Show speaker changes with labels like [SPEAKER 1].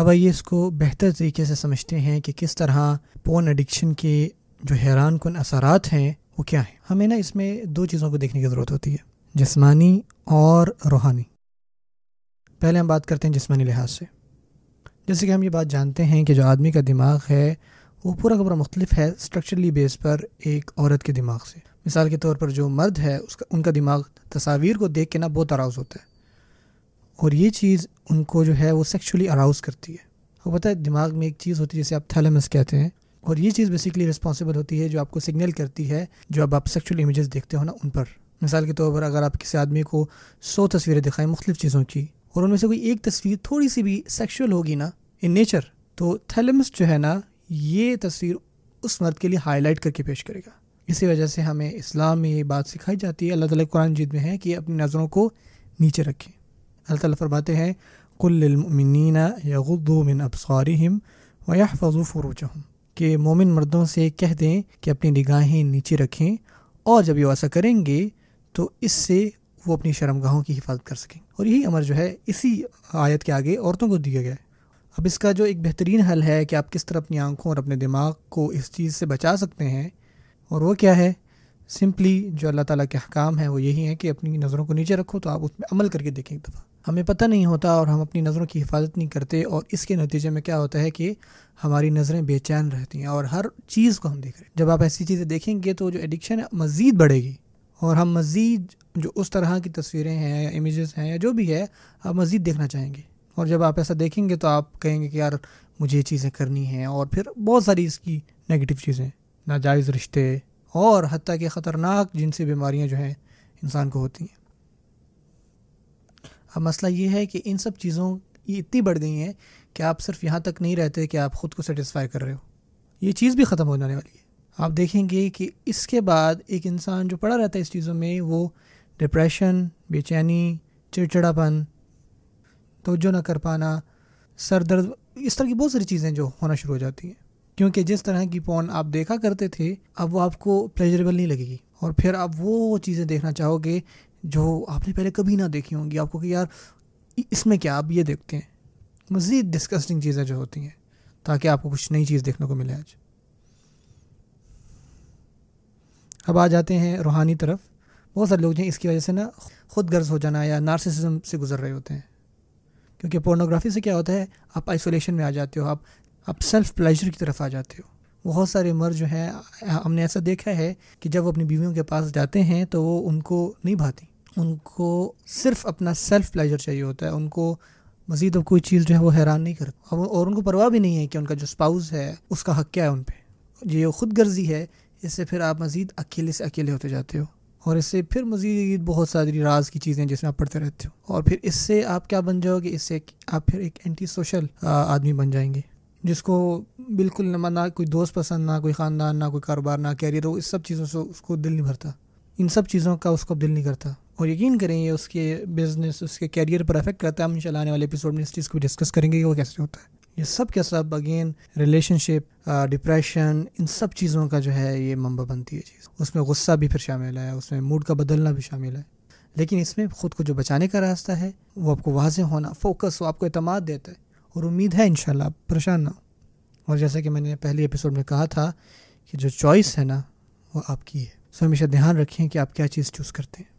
[SPEAKER 1] अब आइए इसको बेहतर तरीके से समझते हैं कि किस तरह पोन एडिक्शन के जो हैरान कन असरात हैं वो क्या हैं हमें ना इसमें दो चीज़ों को देखने की ज़रूरत होती है जिसमानी और रूहानी पहले हम बात करते हैं जिसमानी लिहाज से जैसे कि हम ये बात जानते हैं कि जो आदमी का दिमाग है वो पूरा का पूरा मुख्तलिफ है स्ट्रक्चरली बेस पर एक औरत के दिमाग से मिसाल के तौर पर जो मर्द है उसका उनका दिमाग तस्वीर को देख के ना बहुत आराज होता है और ये चीज़ उनको जो है वो सेक्चुअली अराउज़ करती है आपको पता है दिमाग में एक चीज़ होती है जैसे आप थैलेमस कहते हैं और ये चीज़ बेसिकली रिस्पॉन्सिबल होती है जो आपको सिग्नल करती है जो अब आप सेक्चुअल इमेजेस देखते हो ना उन पर मिसाल के तौर तो पर अगर आप किसी आदमी को सौ तस्वीरें दिखाएं मुख्तफ चीज़ों की और उनमें से कोई एक तस्वीर थोड़ी सी भी सेक्शुअल होगी ना इन नेचर तो थैलमस जो है ना ये तस्वीर उस मर्द के लिए हाईलाइट करके पेश करेगा इसी वजह से हमें इस्लाम में ये बात सिखाई जाती है अल्लाह ताला कुरान जीत में है कि अपनी नज़रों को नीचे रखें अल्लाह ताला फरमाते हैं यगुद्दु मिन अबसारहम व यहफ़ु फ़रूचहम कि मोमिन मर्दों से कह दें कि अपनी निगाहें नीचे रखें और जब ये ऐसा करेंगे तो इससे वो अपनी शर्मगाहों की हिफाजत कर सकें और यही अमर जो है इसी आयत के आगे औरतों को दिया गया है अब इसका जो एक बेहतरीन हल है कि आप किस तरह अपनी आँखों और अपने दिमाग को इस चीज़ से बचा सकते हैं और वो क्या है सिंपली जो अल्लाह ताला के हकाम है वो यही है कि अपनी नज़रों को नीचे रखो तो आप उस पर अमल करके देखें एक दफ़ा हमें पता नहीं होता और हम अपनी नज़रों की हिफाजत नहीं करते और इसके नतीजे में क्या होता है कि हमारी नज़रें बेचैन रहती हैं और हर चीज़ को हम देख रहे हैं जब आप ऐसी चीज़ें देखेंगे तो जो एडिक्शन है मज़ीद बढ़ेगी और हम मज़ीद जो उस तरह की तस्वीरें हैं या इमेज़ हैं या जो भी है आप मज़ीद देखना चाहेंगे और जब आप ऐसा देखेंगे तो आप कहेंगे कि यार मुझे ये चीज़ें करनी हैं और फिर बहुत सारी इसकी नेगेटिव चीज़ें नाजायज़ रिश्ते और हती कि ख़तरनाक जिनसे बीमारियाँ जो हैं इंसान को होती हैं अब मसला ये है कि इन सब चीज़ों ये इतनी बढ़ गई हैं कि आप सिर्फ यहाँ तक नहीं रहते कि आप ख़ुद को सेटिस्फाई कर रहे हो ये चीज़ भी ख़त्म हो जाने वाली है आप देखेंगे कि इसके बाद एक इंसान जो पड़ा रहता है इस चीज़ों में वो डिप्रेशन बेचैनी चिड़चिड़ापन तोजो न कर पाना सर दर्द इस तरह की बहुत सारी चीज़ें जो होना शुरू हो जाती हैं क्योंकि जिस तरह की पोन आप देखा करते थे अब वो आपको प्लेजरेबल नहीं लगेगी और फिर आप वो चीज़ें देखना चाहोगे जो आपने पहले कभी ना देखी होंगी आपको कि यार इसमें क्या आप ये देखते हैं मज़ीद डिस्कस्टिंग चीज़ें जो होती हैं ताकि आपको कुछ नई चीज़ देखने को मिले आज अब आ जाते हैं रूहानी तरफ बहुत सारे लोग जो इसकी वजह से ना खुद गर्ज हो जाना या नार्सिसिज्म से गुजर रहे होते हैं क्योंकि पोर्नोग्राफी से क्या होता है आप आइसोलेशन में आ जाते हो आप आप सेल्फ प्लेजर की तरफ आ जाते हो बहुत सारे मर्द जो हैं हमने ऐसा देखा है कि जब वो अपनी बीवियों के पास जाते हैं तो वो उनको नहीं भाती उनको सिर्फ अपना सेल्फ प्लेजर चाहिए होता है उनको मज़ीद अब कोई चीज़ जो है वो हैरान नहीं करती और उनको परवाह भी नहीं है कि उनका जो स्पाउस है उसका हक क्या है उन पर ये खुद गर्जी है इससे फिर आप मज़ीद अकेले से अकेले होते जाते हो और इससे फिर मज़ीद बहुत सारी राज की चीज़ें जिसमें आप पढ़ते रहते हो और फिर इससे आप क्या बन जाओगे इससे आप फिर एक एंटी सोशल आदमी बन जाएंगे जिसको बिल्कुल ना ना कोई दोस्त पसंद ना कोई ख़ानदान ना कोई कारोबार ना कैरियर हो इस सब चीज़ों से उसको दिल नहीं भरता इन सब चीज़ों का उसको दिल नहीं करता और यकीन करें ये उसके बिज़नेस उसके कैरियर पर अफेक्ट करता है हम इनशाला आने वाले एपिसोड में इस चीज़ को डिस्कस करेंगे कि वो कैसे होता है ये सब क्या सब अगेन रिलेशनशिप डिप्रेशन इन सब चीज़ों का जो है ये मंबा बनती है चीज़ उसमें गुस्सा भी फिर शामिल है उसमें मूड का बदलना भी शामिल है लेकिन इसमें ख़ुद को जो बचाने का रास्ता है वो आपको वाज होना फोकस वो आपको अतमाद देता है और उम्मीद है इन परेशान ना हो और जैसा कि मैंने पहले एपिसोड में कहा था कि जो चॉइस है ना वो आपकी है सो हमेशा ध्यान रखें कि आप क्या चीज़ चूज़ करते हैं